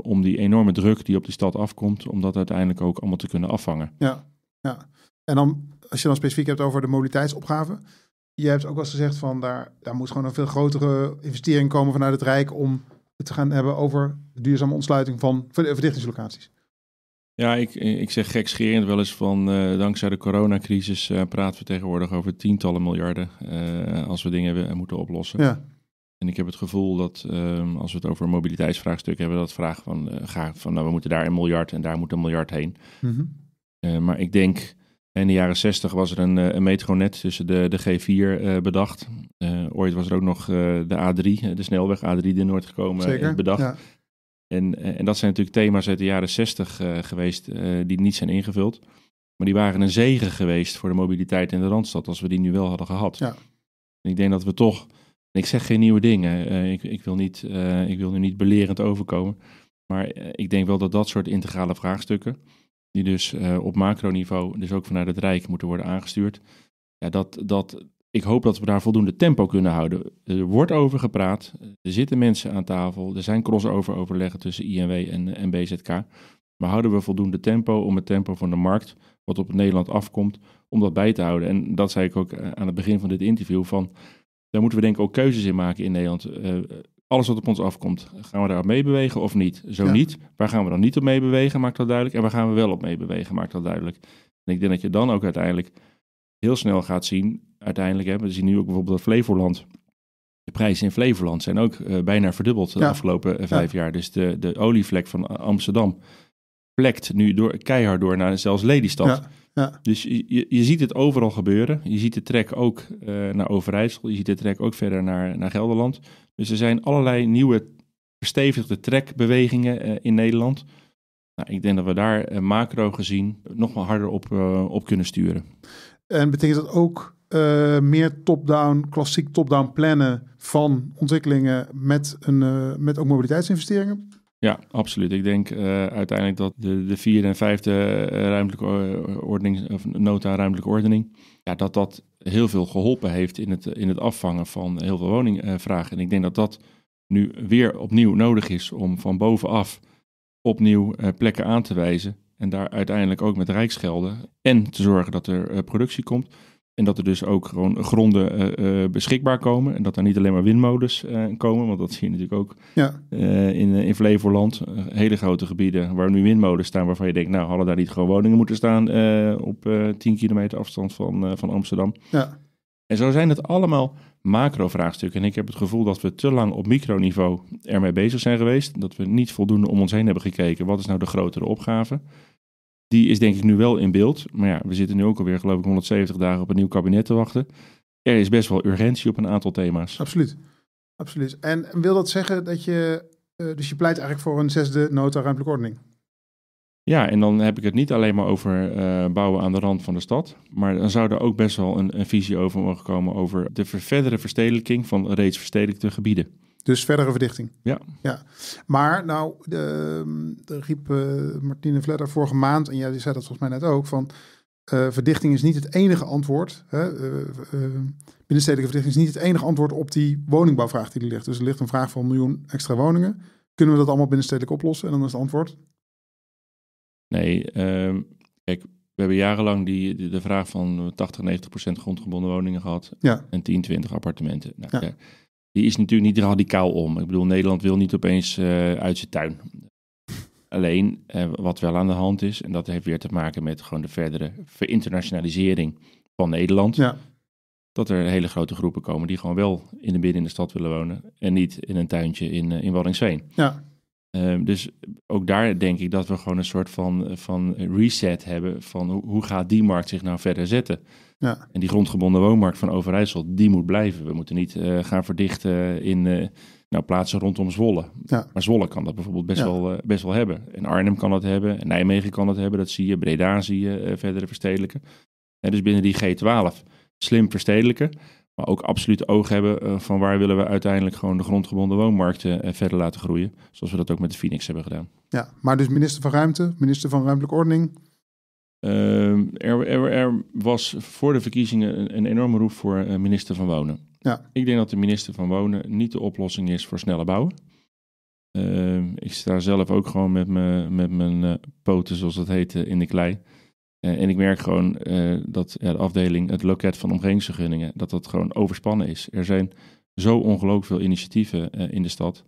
om die enorme druk die op die stad afkomt, om dat uiteindelijk ook allemaal te kunnen afvangen. Ja, ja. en dan, als je dan specifiek hebt over de mobiliteitsopgave, je hebt ook wel eens gezegd van daar, daar moet gewoon een veel grotere investering komen vanuit het Rijk om het te gaan hebben over de duurzame ontsluiting van verdichtingslocaties. Ja, ik, ik zeg gekscherend wel eens van eh, dankzij de coronacrisis uh, praten we tegenwoordig over tientallen miljarden eh, als we dingen moeten oplossen. Ja. En ik heb het gevoel dat ehm, als we het over mobiliteitsvraagstukken hebben, dat vraag van, ga, van nou, we moeten daar een miljard en daar moet een miljard heen. Mhm. maar ik denk in de jaren 60 was er een, eh, een metronet tussen de, de G4 eh, bedacht. Eh, ooit was er ook nog de A3, de snelweg A3 de Noord gekomen, Zeker, bedacht. Ja. En, en dat zijn natuurlijk thema's uit de jaren 60 geweest die niet zijn ingevuld. Maar die waren een zegen geweest voor de mobiliteit in de Randstad als we die nu wel hadden gehad. Ja. ik denk dat we toch, ik zeg geen nieuwe dingen, ik, ik, wil niet, ik wil nu niet belerend overkomen. Maar ik denk wel dat dat soort integrale vraagstukken die dus uh, op macroniveau, dus ook vanuit het Rijk, moeten worden aangestuurd. Ja, dat, dat, ik hoop dat we daar voldoende tempo kunnen houden. Er wordt over gepraat, er zitten mensen aan tafel, er zijn crossover overleggen tussen INW en, en BZK. Maar houden we voldoende tempo om het tempo van de markt, wat op Nederland afkomt, om dat bij te houden? En dat zei ik ook eh, aan het begin van dit interview, van daar moeten we denk ik ook keuzes in maken in Nederland. Eh, alles wat op ons afkomt, gaan we daar mee bewegen of niet? Zo niet, waar gaan we dan niet op bewegen? maakt dat duidelijk. En waar gaan we wel op mee bewegen? maakt dat duidelijk. En ik denk dat je dan ook uiteindelijk heel snel gaat zien, uiteindelijk, hè, we zien nu ook bijvoorbeeld dat Flevoland, de prijzen in Flevoland zijn ook eh, bijna verdubbeld de afgelopen eh, vijf jaar. Dus de, de olievlek van Amsterdam nu door, keihard door naar zelfs Lelystad. Ja, Dus je, je ziet het overal gebeuren. Je ziet de trek ook eh, naar Overijssel. Je ziet de trek ook verder naar, naar Gelderland. Dus er zijn allerlei nieuwe verstevigde trekbewegingen eh, in Nederland. Nou, ik denk dat we daar eh, macro gezien nog wel harder op, op kunnen sturen. En betekent dat ook meer top-down, klassiek top-down plannen van ontwikkelingen met, een, met ook mobiliteitsinvesteringen? Ja, absoluut. Ik denk eh, uiteindelijk dat de, de vierde en vijfde eh, ruimtelijke eh, ordening, of nota ruimtelijke ordening, ja, dat dat heel veel geholpen heeft in het, in het afvangen van heel veel woningvragen. En ik denk dat dat nu weer opnieuw nodig is om van bovenaf opnieuw plekken aan te wijzen. En daar uiteindelijk ook met rijksgelden en te zorgen dat er productie komt. En dat er dus ook gewoon gronden eh, eh, beschikbaar komen. En dat er niet alleen maar windmolens eh, komen. Want dat zie je natuurlijk ook ja. in, in Flevoland. hele grote gebieden waar nu windmolens staan. Waarvan je denkt, nou hadden daar niet gewoon woningen moeten staan. op 10 kilometer afstand van, van Amsterdam. Ja. En zo zijn het allemaal macro-vraagstukken. En ik heb het gevoel dat we te lang op microniveau ermee bezig zijn geweest. Dat we niet voldoende om ons heen hebben gekeken. Wat is nou de grotere opgave? Die is denk ik nu wel in beeld. Maar ja, we zitten nu ook alweer geloof ik 170 dagen op een nieuw kabinet te wachten. Er is best wel urgentie op een aantal thema's. Absoluut. Absoluut. En wil dat zeggen dat je. Eh, dus je pleit eigenlijk voor een zesde nota ruimtelijke ordening? Ja, en dan heb ik het niet alleen maar over eh, bouwen aan de rand van de stad. Maar dan zou er ook best wel een, een visie over mogen komen over de verdere verstedelijking van reeds verstedelijkte gebieden. Dus verdere verdichting. Ja. ja. Maar nou, de, de riep eh, Martine Vledder vorige maand, en jij zei dat volgens mij net ook, van eh, verdichting is niet het enige antwoord. Hè? Uh, binnenstedelijke verdichting is niet het enige antwoord op die woningbouwvraag die er ligt. Dus er ligt een vraag van een miljoen extra woningen. Kunnen we dat allemaal binnenstedelijk oplossen? En dan is het antwoord? Nee, ehm, kijk, we hebben jarenlang die, de vraag van 80, 90 procent grondgebonden woningen gehad. Ja. En 10, 20 appartementen. Nou, ja die is natuurlijk niet radicaal om. Ik bedoel, Nederland wil niet opeens eh, uit zijn tuin. Alleen eh, wat wel aan de hand is, en dat heeft weer te maken met gewoon de verdere verinternationalisering van Nederland. Ja. Dat er hele grote groepen komen die gewoon wel in de midden in de stad willen wonen en niet in een tuintje in, uh, in Ja. Ehm, dus ook daar denk ik dat we gewoon een soort van, van reset hebben van hoe, hoe gaat die markt zich nou verder zetten. Ja. En die grondgebonden woonmarkt van Overijssel, die moet blijven. We moeten niet eh, gaan verdichten in eh, nou, plaatsen rondom Zwolle. Maar Zwolle kan dat bijvoorbeeld best, wel, eh, best wel hebben. En Arnhem kan dat hebben, Nijmegen kan dat hebben, dat zie je. Breda zie je verdere verstedelijken. En dus binnen die G12 slim verstedelijken. Maar ook absoluut oog hebben eh, van waar willen we uiteindelijk gewoon de grondgebonden woonmarkten eh, verder laten groeien. Zoals we dat ook met de Phoenix hebben gedaan. Ja, maar dus minister van Ruimte, minister van Ruimtelijke Ordening. Eh, er, er, was voor de verkiezingen een, een enorme roep voor minister van Wonen. Ja. Ik denk dat de minister van Wonen niet de oplossing is voor snelle bouwen. Uh, ik sta zelf ook gewoon met, met mijn poten, zoals dat heet, in de klei. Eh, en ik merk gewoon eh, dat ja, de afdeling, het loket van omgevingsvergunningen, dat dat gewoon overspannen is. Er zijn zo ongelooflijk veel initiatieven eh, in de stad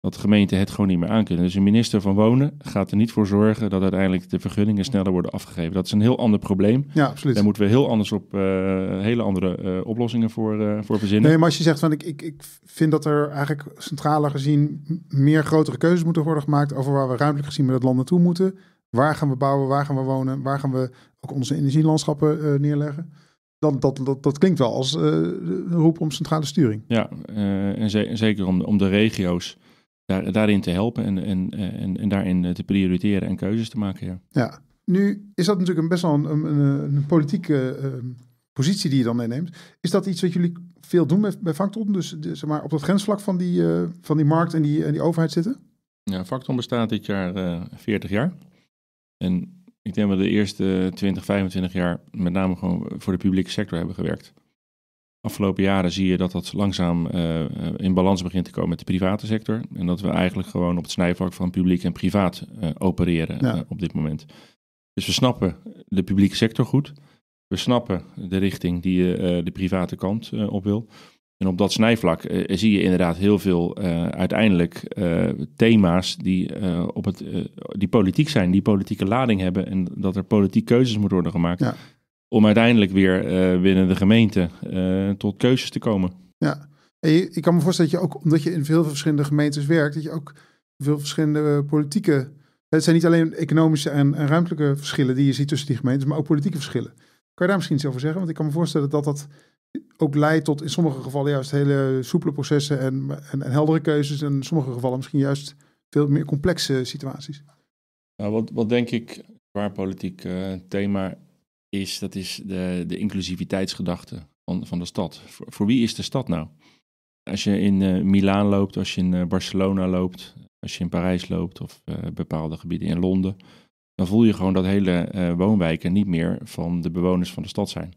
dat de gemeenten het gewoon niet meer aankunnen. Dus een minister van Wonen gaat er niet voor zorgen dat uiteindelijk de vergunningen sneller worden afgegeven. Dat is een heel ander probleem. Ja, absoluut. Daar moeten we heel anders op, hele andere oplossingen voor, uh, voor verzinnen. Nee, maar als je zegt van ik, ik, ik vind dat er eigenlijk centraler gezien meer grotere keuzes moeten worden gemaakt over waar we ruimtelijk gezien met het land naartoe moeten. Waar gaan we bouwen? Waar gaan we wonen? Waar gaan we ook onze energielandschappen eh, neerleggen? Dat, dat, dat, dat klinkt wel als een eh, roep om centrale sturing. Ja, eh, en, zeker om, om de regio's daar, daarin te helpen en, en, en, en daarin te prioriteren en keuzes te maken. Ja, ja. nu is dat natuurlijk een best wel een, een, een politieke ehm, positie die je dan meeneemt. Is dat iets wat jullie veel doen bij, bij Dus zeg maar, op dat grensvlak van die, van die markt en die, en die overheid zitten? Ja, Facton bestaat dit jaar uh, 40 jaar. En ik denk dat we de eerste 20, 25 jaar met name gewoon voor de publieke sector hebben gewerkt. Afgelopen jaren zie je dat dat langzaam eh, eh, in balans begint te komen met de private sector. En dat we eigenlijk gewoon op het snijvlak van publiek en privaat eh, opereren op dit moment. Dus we snappen de publieke sector goed. We snappen de richting die de private kant op wil. En op dat snijvlak eh, zie je inderdaad heel veel eh, uiteindelijk eh, thema's die, op het, die politiek zijn, die politieke lading hebben. En dat er politieke keuzes moeten worden gemaakt. Om uiteindelijk weer binnen de gemeente tot keuzes te komen. Ja, en ik kan me voorstellen dat je ook, omdat je in veel verschillende gemeentes werkt, dat je ook veel verschillende politieke. Het zijn niet alleen economische en, en ruimtelijke verschillen die je ziet tussen die gemeentes, maar ook politieke verschillen. Kan je daar misschien iets over zeggen? Want ik kan me voorstellen dat dat ook leidt tot in sommige gevallen juist hele soepele processen en, en, heldere keuzes. En in sommige gevallen misschien juist veel meer complexe situaties. Nou, wat, wat denk ik waar politiek eh, thema is, dat is de, de inclusiviteitsgedachte van, van de stad. Voor, wie is de stad nou? Als je in uh, Milaan loopt, als je in eh, Barcelona loopt, als je in Parijs loopt of bepaalde gebieden in Londen, dan voel je gewoon dat hele woonwijken niet meer van de bewoners van de stad zijn.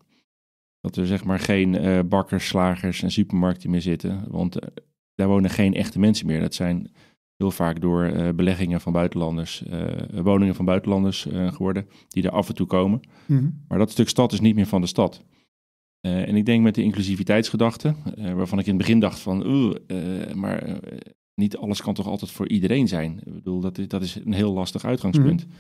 Dat er zeg maar geen eh, bakkers, slagers en supermarkten meer zitten. Want eh, daar wonen geen echte mensen meer. Dat zijn heel vaak door eh, beleggingen van buitenlanders, woningen van buitenlanders geworden, die er af en toe komen. Mhm. Maar dat stuk stad is niet meer van de stad. en ik denk met de inclusiviteitsgedachte, waarvan ik in het begin dacht van, maar niet alles kan toch altijd voor iedereen zijn. Ik bedoel, dat is, dat is een heel lastig uitgangspunt. Mhm.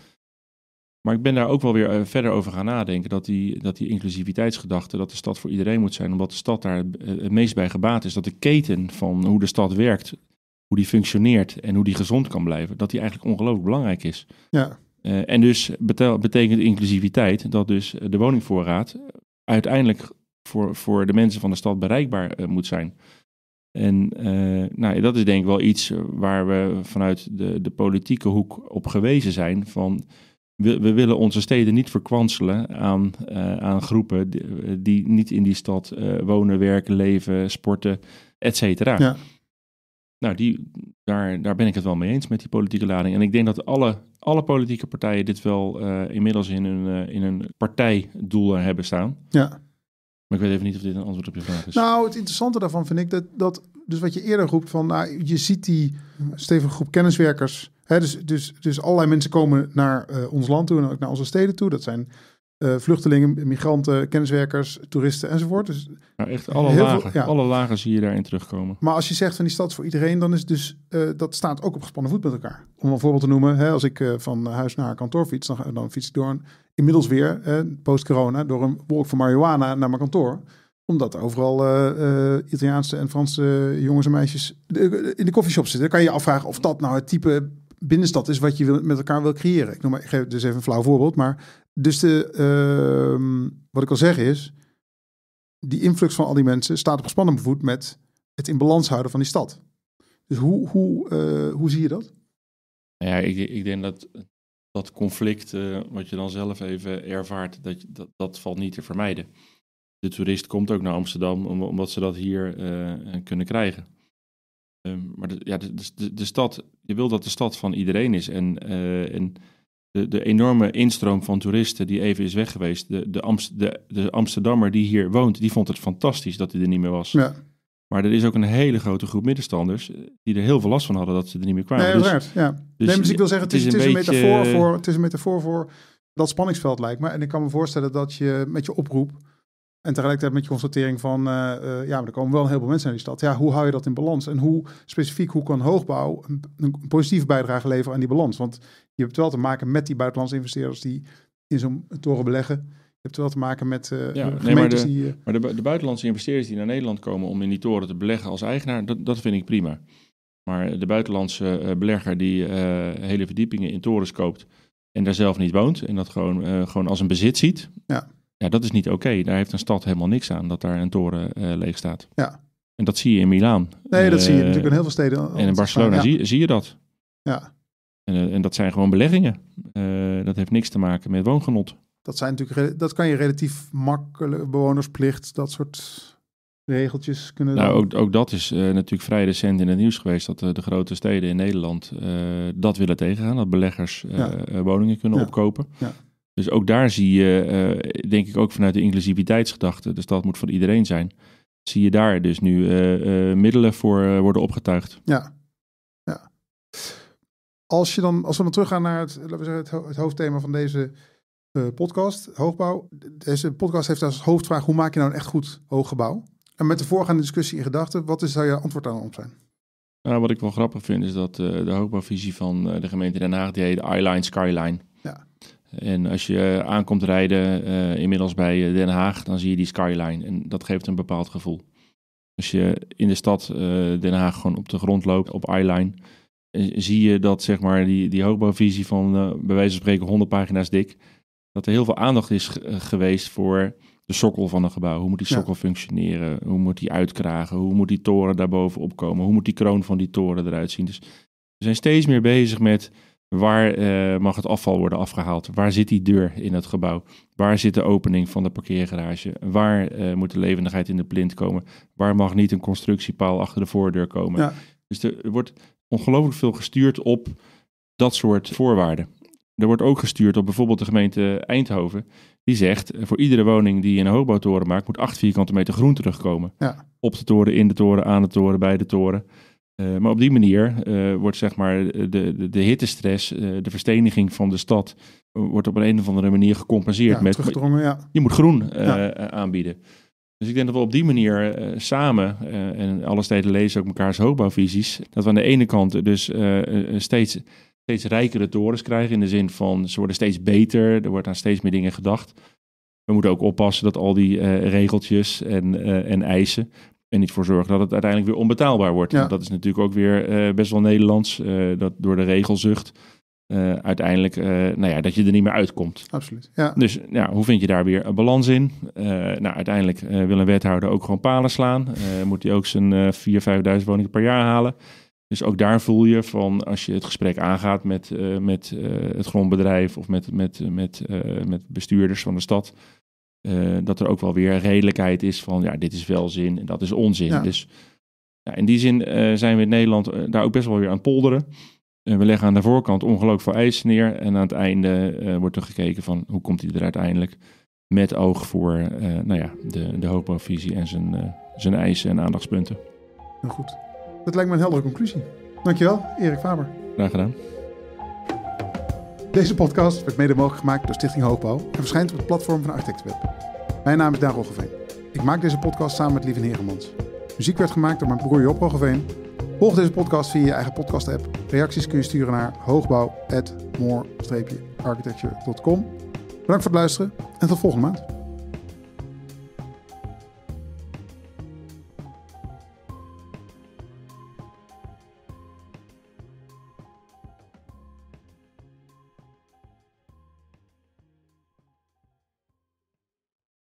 Maar ik ben daar ook wel weer eh, verder over gaan nadenken. Dat die, dat die inclusiviteitsgedachte, dat de stad voor iedereen moet zijn. Omdat de stad daar eh, het meest bij gebaat is. Dat de keten van hoe de stad werkt, hoe die functioneert en hoe die gezond kan blijven. Dat die eigenlijk ongelooflijk belangrijk is. Ja. Eh, en dus betekent inclusiviteit dat dus de woningvoorraad uiteindelijk voor, voor de mensen van de stad bereikbaar moet zijn. En nou, dat is denk ik wel iets waar we vanuit de, de politieke hoek op gewezen zijn van we, we, willen onze steden niet verkwanselen aan, eh, aan groepen eh, die, niet in die stad eh, wonen, werken, leven, sporten, et cetera. Ja. Nou, die, daar, daar ben ik het wel mee eens met die politieke lading. En ik denk dat alle, alle politieke partijen dit wel inmiddels in hun, in hun partijdoel hebben staan. Ja. Maar ik weet even niet of dit een antwoord op je vraag is. Nou, het interessante daarvan vind ik dat, dat dus wat je eerder roept van, nou, je ziet die stevige groep kenniswerkers dus, dus, dus allerlei mensen komen naar eh, ons land toe en ook naar onze steden toe. Dat zijn eh, vluchtelingen, migranten, kenniswerkers, toeristen enzovoort. Dus nou, echt alle lagen, alle lagen zie je daarin terugkomen. Maar als je zegt van die stad voor iedereen, dan is dus eh, dat staat ook op gespannen voet met elkaar. Om een voorbeeld te noemen, hè, als ik van huis naar kantoor fiets, dan, dan fiets ik door een, inmiddels weer, post-corona, door een wolk van marihuana naar mijn kantoor omdat overal Italiaanse en Franse jongens en meisjes in de koffieshop zitten. Dan kan je je afvragen of dat nou het type binnenstad is wat je met elkaar wil creëren. Ik, noem maar, geef dus even een flauw voorbeeld, maar dus de, ehm, wat ik al zeg is, die influx van al die mensen staat op gespannen voet met het in balans houden van die stad. Dus hoe, hoe, eh, hoe zie je dat? Nou ja, ik, ik, denk dat dat conflict, eh, wat je dan zelf even ervaart, dat, dat, dat valt niet te vermijden. De toerist komt ook naar Amsterdam omdat ze dat hier eh, kunnen krijgen. Ehm, maar de, ja, de, de, stad, je wil dat de stad van iedereen is. En, eh, en de, de enorme instroom van toeristen die even is weg geweest. De, de, de, Amsterdammer die hier woont, die vond het fantastisch dat hij er niet meer was. Ja. Maar er is ook een hele grote groep middenstanders eh, die er heel veel last van hadden dat ze er niet meer kwamen. Dus- ja. Dus, dus, ik wil zeggen, het is, het is, een, beetje... metafoor voor, het is een metafoor voor dat spanningsveld lijkt me. En ik kan me voorstellen dat je met je oproep en tegelijkertijd met je constatering van, eh, eh, ja, maar er komen wel een heleboel mensen naar die stad. Ja, hoe hou je dat in balans? En hoe specifiek, hoe kan hoogbouw een, positieve bijdrage leveren aan die balans? Want je hebt wel te maken met die buitenlandse investeerders die in zo'n toren beleggen. Je hebt wel te maken met uh, ja, nee, maar de, die... maar de, de, buitenlandse investeerders die naar Nederland komen om in die toren te beleggen als eigenaar, dat, dat vind ik prima. Maar de buitenlandse belegger die hele verdiepingen in torens koopt en daar zelf niet woont en dat gewoon, gewoon als een bezit ziet, ja ja, dat is niet oké. Daar heeft een stad helemaal niks aan dat daar een toren uh, leeg staat. Ja. En dat zie je in Milaan. Nee, dat zie je eh, natuurlijk in heel veel steden. En in eh, Barcelona zie, zie, je dat. Ja. En, en dat zijn gewoon beleggingen. dat heeft niks te maken met woongenot. Dat, zijn natuurlijk, dat kan je relatief makkelijk, bewonersplicht, dat soort regeltjes kunnen. Nou, ook, ook dat is natuurlijk vrij recent in het nieuws geweest dat de grote steden in Nederland dat willen tegengaan, dat beleggers woningen kunnen opkopen. Ja. Dus ook daar zie je, eh, denk ik ook vanuit de inclusiviteitsgedachte, de dus stad moet voor iedereen zijn, zie je daar dus nu eh, eh, middelen voor worden opgetuigd. Ja, ja. Als, je dan, als we dan teruggaan naar het, laten we zeggen, het, het hoofdthema van deze podcast, hoogbouw. Deze podcast heeft als hoofdvraag: hoe maak je nou een echt goed hooggebouw? En met de voorgaande discussie in gedachten, wat is, zou je antwoord aan zijn? Nou, wat ik wel grappig vind is dat de hoogbouwvisie van de gemeente Den Haag, die heet Eyeline Skyline. En als je aankomt rijden, eh, inmiddels bij eh, Den Haag, dan zie je die skyline. En dat geeft een bepaald gevoel. Als je in de stad eh, Den Haag gewoon op de grond loopt, op eyeline, zie je dat zeg maar, die, die hoogbouwvisie van bij wijze van spreken 100 pagina's dik, dat er heel veel aandacht is geweest voor de sokkel van een gebouw. Hoe moet die sokkel functioneren? Hoe moet die uitkragen? Hoe moet die toren daarboven opkomen? Hoe moet die kroon van die toren eruit zien? Dus we zijn steeds meer bezig met Waar eh, mag het afval worden afgehaald? Waar zit die deur in het gebouw? Waar zit de opening van de parkeergarage? Waar eh, moet de levendigheid in de plint komen? Waar mag niet een constructiepaal achter de voordeur komen? Dus er wordt ongelooflijk veel gestuurd op dat soort voorwaarden. Er wordt ook gestuurd op bijvoorbeeld de gemeente Eindhoven. Die zegt, eh, voor iedere woning die je een hoogbouwtoren maakt, moet acht vierkante meter groen terugkomen. Ja. Op de toren, in de toren, aan de toren, bij de toren. Eh, maar op die manier eh, wordt zeg maar de, de, de hittestress, eh, de versteniging van de stad, wordt op een, een of andere manier gecompenseerd ja, met. Ja. Je moet groen aanbieden. Dus ik denk dat we op die manier samen, en alle steden lezen ook mekaars hoogbouwvisies, dat we aan de ene kant dus steeds, steeds rijkere torens krijgen. In de zin van ze worden steeds beter, er wordt aan steeds meer dingen gedacht. We moeten ook oppassen dat al die regeltjes en, en eisen en niet voor zorgen dat het uiteindelijk weer onbetaalbaar wordt. Dat is natuurlijk ook weer eh, best wel Nederlands. Eh, dat door de regelzucht uh, uiteindelijk, nou ja, dat je er niet meer uitkomt. Absoluut, ja. Dus ja, hoe vind je daar weer een balans in? nou, uiteindelijk wil een wethouder ook gewoon palen slaan. moet hij ook zijn 4.000, 5.000 woningen per jaar halen. Dus ook daar voel je van, als je het gesprek aangaat met, met het grondbedrijf... of met, met, met, met bestuurders van de stad eh, dat er ook wel weer redelijkheid is van ja, dit is zin, en dat is onzin. Dus ja, in die zin eh, zijn we in Nederland eh, daar ook best wel weer aan het polderen. we leggen aan de voorkant ongelooflijk veel eisen neer en aan het einde wordt er gekeken van hoe komt hij er uiteindelijk met oog voor nou ja, de, de hoogbouwvisie en zijn, zijn eisen en aandachtspunten. Heel goed. Dat lijkt me een heldere conclusie. Dankjewel, Erik Faber. Graag gedaan. Deze podcast werd mede mogelijk gemaakt door Stichting Hoogbouw en verschijnt op het platform van Architectweb. Mijn naam is Daan Roggeveen. Ik maak deze podcast samen met Lieven Heremans. Muziek werd gemaakt door mijn broer Job Roggeveen. Volg deze podcast via je eigen podcast-app. Reacties kun je sturen naar hoogbouw.more-architecture.com. Bedankt voor het luisteren en tot volgende maand.